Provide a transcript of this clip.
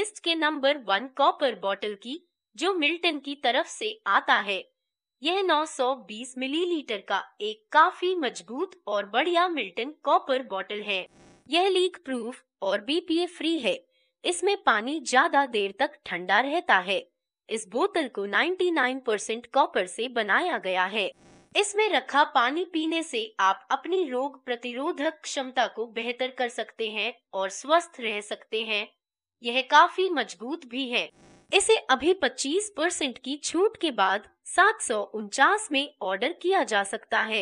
list के number one copper bottle की जो मिल्टन की तरफ से आता है यह 920 मिलीलीटर का एक काफी मजबूत और बढ़िया मिल्टन कॉपर बॉटल है यह लीक प्रूफ और बीपीए फ्री है इसमें पानी ज्यादा देर तक ठंडा रहता है इस बोतल को 99% कॉपर से बनाया गया है इसमें रखा पानी पीने से आप अपनी रोग प्रतिरोधक क्षमता को बेहतर कर सकते हैं और स्वस्थ रह सकते हैं यह काफी मजबूत भी है इसे अभी 25 परसेंट की छूट के बाद सात में ऑर्डर किया जा सकता है